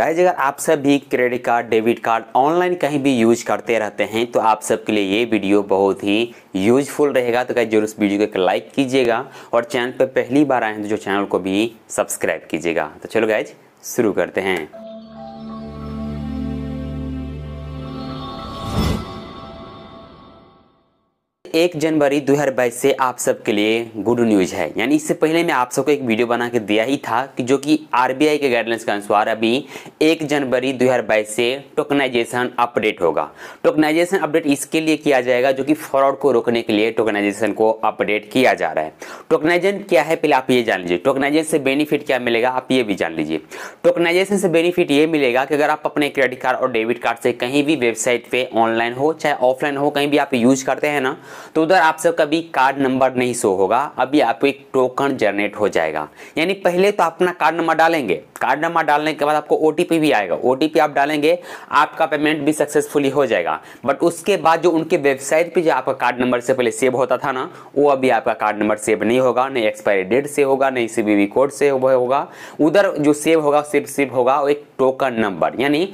guys अगर आप सब भी credit card debit card online कहीं भी यूज करते रहते हैं तो आप सबके लिए ये वीडियो बहुत ही यूजफुल रहेगा तो गाइज जरूर इस वीडियो को एक लाइक कीजिएगा और चैनल पर पहली बार आए हैं तो जो चैनल को भी सब्सक्राइब कीजिएगा तो चलो गाइज शुरू करते हैं एक जनवरी 2022 से आप सबके लिए गुड न्यूज़ है यानी इससे पहले मैं आप सबको एक वीडियो बना के दिया ही था कि जो कि आरबीआई के गाइडलाइंस के अनुसार अभी एक जनवरी 2022 से टोकनाइजेशन अपडेट होगा टोकनाइजेशन अपडेट इसके लिए किया जाएगा जो कि फ्रॉड को रोकने के लिए टोकनाइजेशन को अपडेट किया जा रहा है टोकनाइजेशन क्या है पहले आप ये जान लीजिए टोकनाइजेशन से बेनिफिट क्या मिलेगा आप ये भी जान लीजिए टोकनाइजेशन से बेनिफिट ये मिलेगा कि अगर आप अपने क्रेडिट कार्ड और डेबिट कार्ड से कहीं भी वेबसाइट पर ऑनलाइन हो चाहे ऑफलाइन हो कहीं भी आप यूज करते हैं ना तो उधर आप सबका भी कार्ड नंबर नहीं शो होगा अभी आपको एक टोकन जनरेट हो जाएगा यानी पहले तो आप अपना कार्ड नंबर डालेंगे कार्ड नंबर डालने के बाद आपको ओ भी आएगा ओ आप डालेंगे आपका पेमेंट भी सक्सेसफुली हो जाएगा बट उसके बाद जो उनके वेबसाइट पर जो आपका कार्ड नंबर से पहले सेव होता था ना वो अभी आपका कार्ड नंबर सेव नहीं होगा नहीं एक्सपायरी डेट से होगा नहीं सी कोड से होगा उधर जो सेव होगा सिर्फ सिर्फ होगा एक टोकन नंबर यानी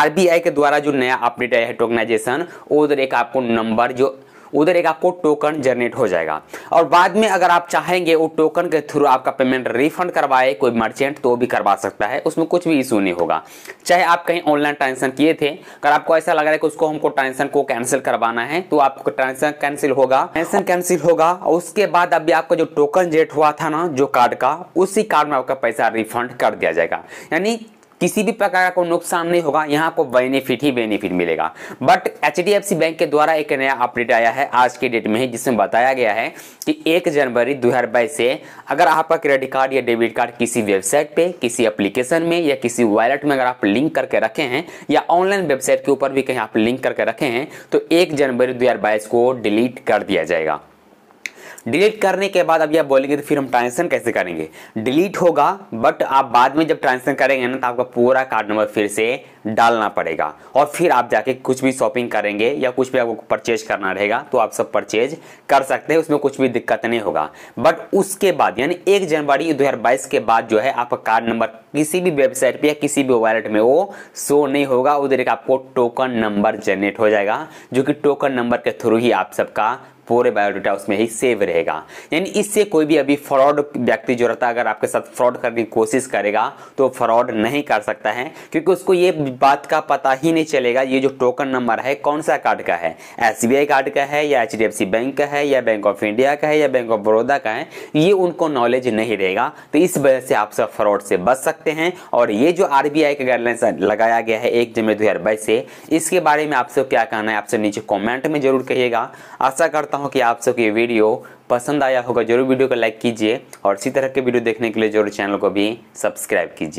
आरबीआई के द्वारा जो नया अपडेट आया है टोकनाइजेशन उधर एक आपको नंबर जो उधर एक आपको टोकन जनरेट हो जाएगा और बाद में अगर आप चाहेंगे वो टोकन के थ्रू आपका पेमेंट रिफंड करवाए कोई मर्चेंट तो भी करवा सकता है उसमें कुछ भी इशू नहीं होगा चाहे आप कहीं ऑनलाइन ट्रांजेक्शन किए थे अगर आपको ऐसा लग रहा है कि उसको हमको ट्रांजेक्शन को कैंसिल करवाना है तो आपको ट्रांजेक्शन कैंसिल होगा ट्रांजेक्शन कैंसिल होगा और उसके बाद अभी आपका जो टोकन जेट हुआ था ना जो कार्ड का उसी कार्ड में आपका पैसा रिफंड कर दिया जाएगा यानी किसी भी प्रकार का कोई नुकसान नहीं होगा यहाँ को बेनिफिट ही बेनिफिट मिलेगा बट एच बैंक के द्वारा एक नया अपडेट आया है आज के डेट में जिसमें बताया गया है कि एक जनवरी दो से अगर आपका क्रेडिट कार्ड या डेबिट कार्ड किसी वेबसाइट पे किसी एप्लीकेशन में या किसी वॉलेट में अगर आप लिंक करके रखे हैं या ऑनलाइन वेबसाइट के ऊपर भी कहीं आप लिंक करके रखे हैं तो एक जनवरी दो को डिलीट कर दिया जाएगा डिलीट करने के बाद अब आप बोलेंगे तो फिर हम ट्रांजेक्शन कैसे करेंगे डिलीट होगा बट आप बाद में जब ट्रांजेक्शन करेंगे ना तो आपका पूरा कार्ड नंबर फिर से डालना पड़ेगा और फिर आप जाके कुछ भी शॉपिंग करेंगे या कुछ भी आपको परचेज करना रहेगा तो आप सब परचेज कर सकते हैं उसमें कुछ भी दिक्कत नहीं होगा बट उसके बाद यानी एक जनवरी दो के बाद जो है आपका कार्ड नंबर किसी भी वेबसाइट पर या किसी भी वॉलेट में वो शो नहीं होगा उधर एक आपको टोकन नंबर जनरेट हो जाएगा जो कि टोकन नंबर के थ्रू ही आप सबका पूरे बायोडाटा उसमें ही सेव रहेगा यानी इससे कोई भी अभी फ्रॉड व्यक्ति जो रहता है अगर आपके साथ फ्रॉड करने की कोशिश करेगा तो फ्रॉड नहीं कर सकता है क्योंकि उसको ये बात का पता ही नहीं चलेगा ये जो टोकन नंबर है कौन सा कार्ड का है एस कार्ड का है या एच बैंक का है या बैंक ऑफ इंडिया का है या बैंक ऑफ बड़ौदा का है ये उनको नॉलेज नहीं रहेगा तो इस वजह से आप सब फ्रॉड से बच सकते हैं और ये जो आर बी आई का गाइडलाइंस लगाया गया है एक जनवरी दो से इसके बारे में आपसे क्या कहना है आपसे नीचे कॉमेंट में जरूर कहिएगा आशा करता चाहता हूँ कि आप सबको ये वीडियो पसंद आया होगा जरूर वीडियो को लाइक कीजिए और इसी तरह के वीडियो देखने के लिए जरूर चैनल को भी सब्सक्राइब कीजिए